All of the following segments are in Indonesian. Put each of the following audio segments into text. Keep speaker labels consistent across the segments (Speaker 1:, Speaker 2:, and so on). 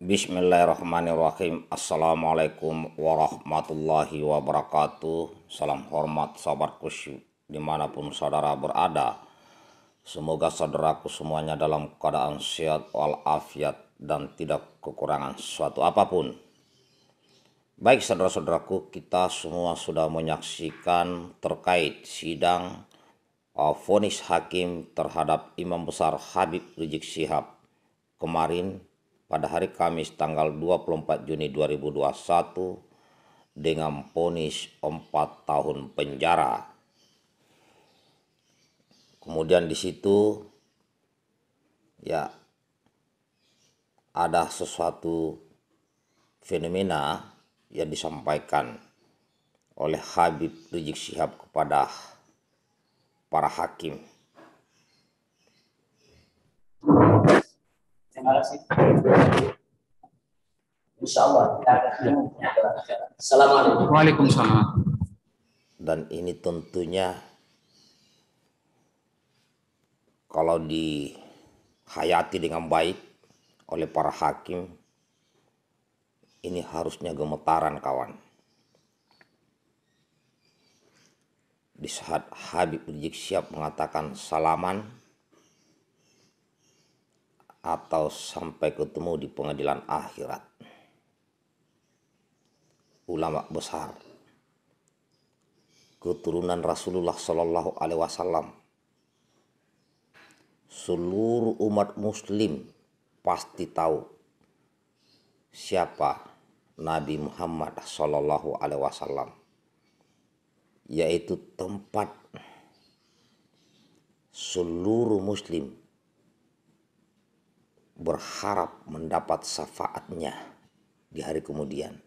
Speaker 1: Bismillahirrahmanirrahim Assalamualaikum warahmatullahi wabarakatuh Salam hormat sahabatku dimanapun saudara berada Semoga saudaraku semuanya dalam keadaan sehat walafiat dan tidak kekurangan suatu apapun Baik saudara-saudaraku, kita semua sudah menyaksikan terkait sidang vonis uh, hakim terhadap Imam Besar Habib Rizik Sihab kemarin pada hari Kamis tanggal 24 Juni 2021 dengan vonis 4 tahun penjara. Kemudian di situ ya ada sesuatu fenomena yang disampaikan oleh Habib Rizik Syihab kepada para hakim. Terima kasih. Insya Allah kita akan Dan ini tentunya kalau dihayati dengan baik oleh para hakim ini harusnya gemetaran kawan. Di saat Habib Rizik siap mengatakan salaman atau sampai ketemu di pengadilan akhirat. Ulama besar keturunan Rasulullah Shallallahu Alaihi Wasallam seluruh umat muslim pasti tahu siapa Nabi Muhammad Shallallahu Alaihi Wasallam yaitu tempat seluruh muslim berharap mendapat syafaatnya di hari kemudian.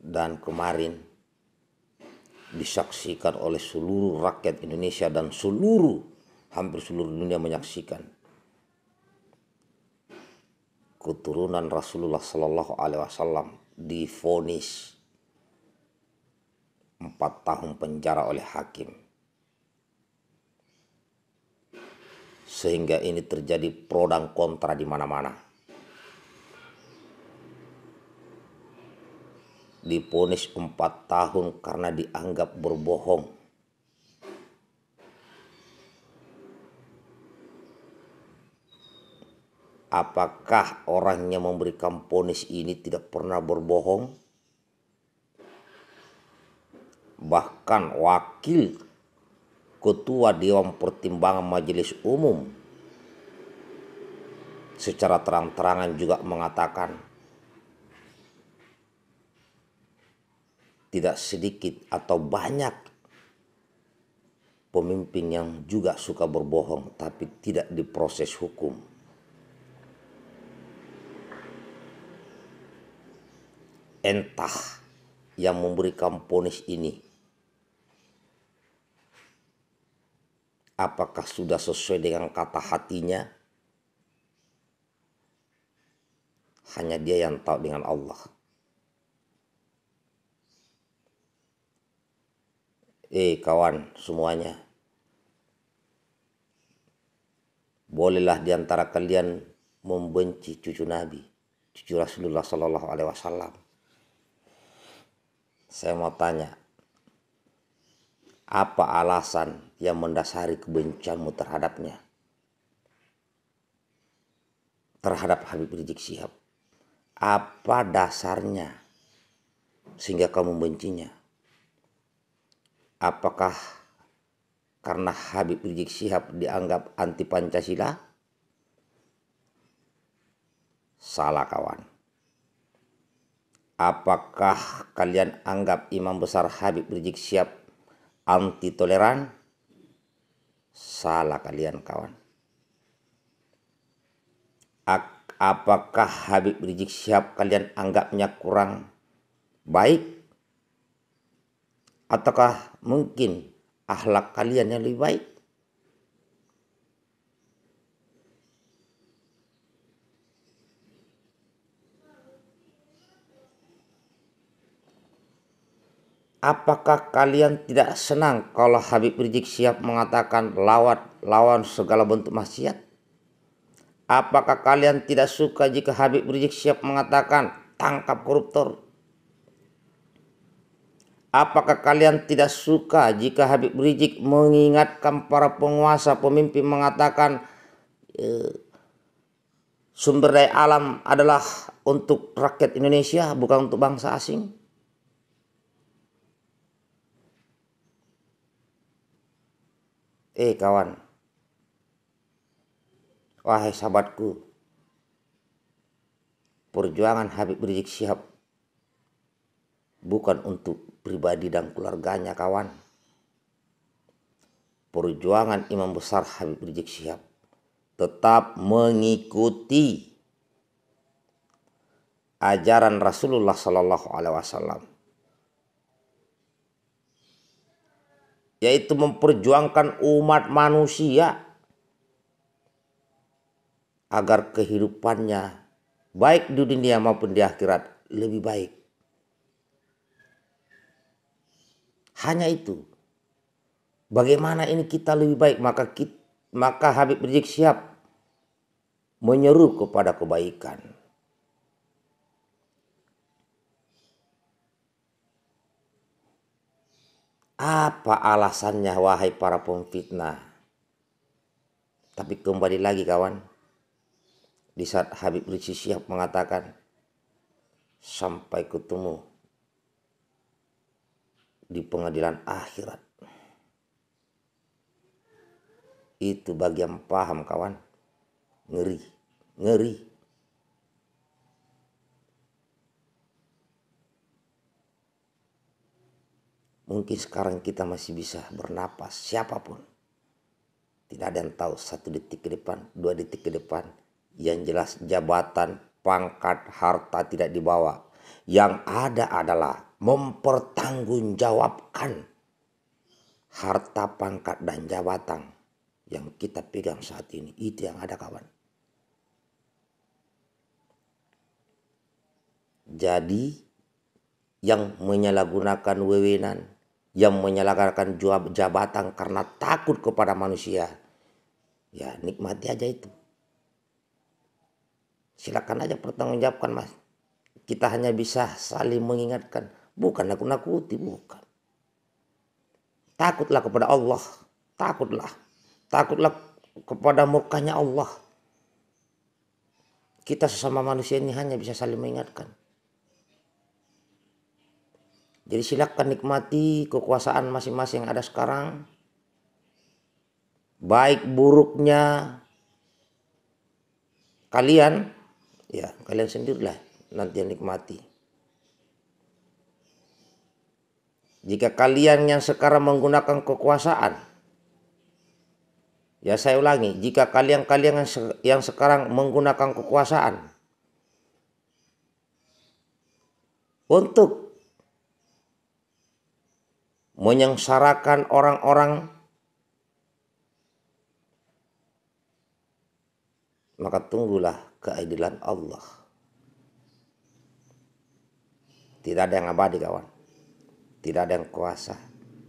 Speaker 1: Dan kemarin disaksikan oleh seluruh rakyat Indonesia dan seluruh hampir seluruh dunia menyaksikan keturunan Rasulullah Shallallahu Alaihi Wasallam difonis empat tahun penjara oleh hakim. Sehingga ini terjadi pro dan kontra di mana-mana. Diponis empat tahun karena dianggap berbohong Apakah orang yang memberikan ponis ini tidak pernah berbohong? Bahkan wakil ketua Dewan Pertimbangan Majelis Umum secara terang-terangan juga mengatakan tidak sedikit atau banyak pemimpin yang juga suka berbohong tapi tidak diproses hukum. entah yang memberikan ponis ini. Apakah sudah sesuai dengan kata hatinya? Hanya dia yang tahu dengan Allah. Eh kawan semuanya. Bolehlah diantara kalian membenci cucu Nabi, cucu Rasulullah Sallallahu Alaihi Wasallam saya mau tanya, apa alasan yang mendasari kebencianmu terhadapnya? Terhadap Habib Rizik Sihab? Apa dasarnya sehingga kamu membencinya? Apakah karena Habib Rizik Sihab dianggap anti Pancasila? Salah kawan. Apakah kalian anggap Imam Besar Habib Rizik Syihab anti toleran? Salah kalian kawan. Apakah Habib Rizik Syihab kalian anggapnya kurang baik? Ataukah mungkin ahlak kalian yang lebih baik? Apakah kalian tidak senang kalau Habib Rizik siap mengatakan lawat lawan segala bentuk maksiat? Apakah kalian tidak suka jika Habib Rizik siap mengatakan tangkap koruptor? Apakah kalian tidak suka jika Habib Rizik mengingatkan para penguasa pemimpin mengatakan e, sumber daya alam adalah untuk rakyat Indonesia bukan untuk bangsa asing? Eh kawan, wahai sahabatku, perjuangan Habib Rizik Syihab bukan untuk pribadi dan keluarganya kawan. Perjuangan Imam Besar Habib Rizik Syihab tetap mengikuti ajaran Rasulullah Sallallahu Alaihi Wasallam yaitu memperjuangkan umat manusia agar kehidupannya baik di dunia maupun di akhirat lebih baik. Hanya itu. Bagaimana ini kita lebih baik maka kita, maka Habib Rizik siap menyeru kepada kebaikan. Apa alasannya wahai para pemfitnah? Tapi kembali lagi kawan, di saat Habib Rizik Syihab mengatakan, sampai ketemu di pengadilan akhirat. Itu bagian paham kawan. Ngeri, ngeri. Mungkin sekarang kita masih bisa bernapas siapapun. Tidak ada yang tahu satu detik ke depan, dua detik ke depan. Yang jelas jabatan, pangkat, harta tidak dibawa. Yang ada adalah mempertanggungjawabkan harta, pangkat, dan jabatan yang kita pegang saat ini. Itu yang ada kawan. Jadi yang menyalahgunakan wewenang yang menyelenggarakan jabatan karena takut kepada manusia. Ya nikmati aja itu. Silakan aja pertanggungjawabkan mas. Kita hanya bisa saling mengingatkan. Bukan nakut-nakuti, bukan. Takutlah kepada Allah. Takutlah. Takutlah kepada murkanya Allah. Kita sesama manusia ini hanya bisa saling mengingatkan. Jadi silakan nikmati kekuasaan masing-masing yang ada sekarang. Baik buruknya kalian ya kalian sendirilah nanti yang nikmati. Jika kalian yang sekarang menggunakan kekuasaan Ya saya ulangi, jika kalian-kalian yang sekarang menggunakan kekuasaan untuk menyengsarakan orang-orang maka tunggulah keadilan Allah. Tidak ada yang abadi kawan. Tidak ada yang kuasa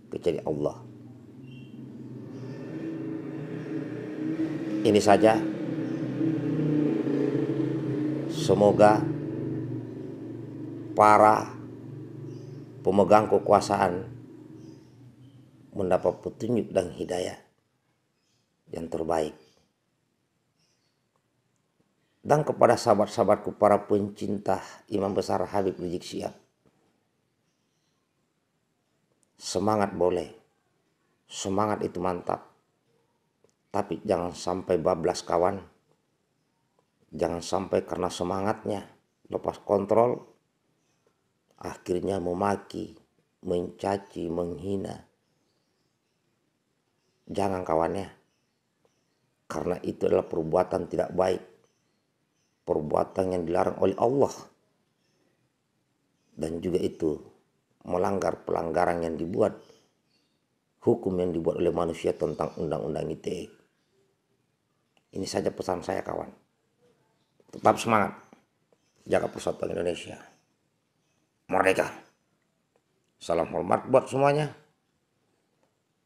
Speaker 1: kecuali Allah. Ini saja. Semoga para pemegang kekuasaan mendapat petunjuk dan hidayah yang terbaik. Dan kepada sahabat-sahabatku para pencinta Imam Besar Habib Rizik Syihab. Semangat boleh. Semangat itu mantap. Tapi jangan sampai bablas kawan. Jangan sampai karena semangatnya lepas kontrol akhirnya memaki, mencaci, menghina Jangan kawannya. Karena itu adalah perbuatan tidak baik. Perbuatan yang dilarang oleh Allah. Dan juga itu melanggar pelanggaran yang dibuat. Hukum yang dibuat oleh manusia tentang undang-undang ITE. Ini saja pesan saya kawan. Tetap semangat. Jaga persatuan Indonesia. Merdeka. Salam hormat buat semuanya.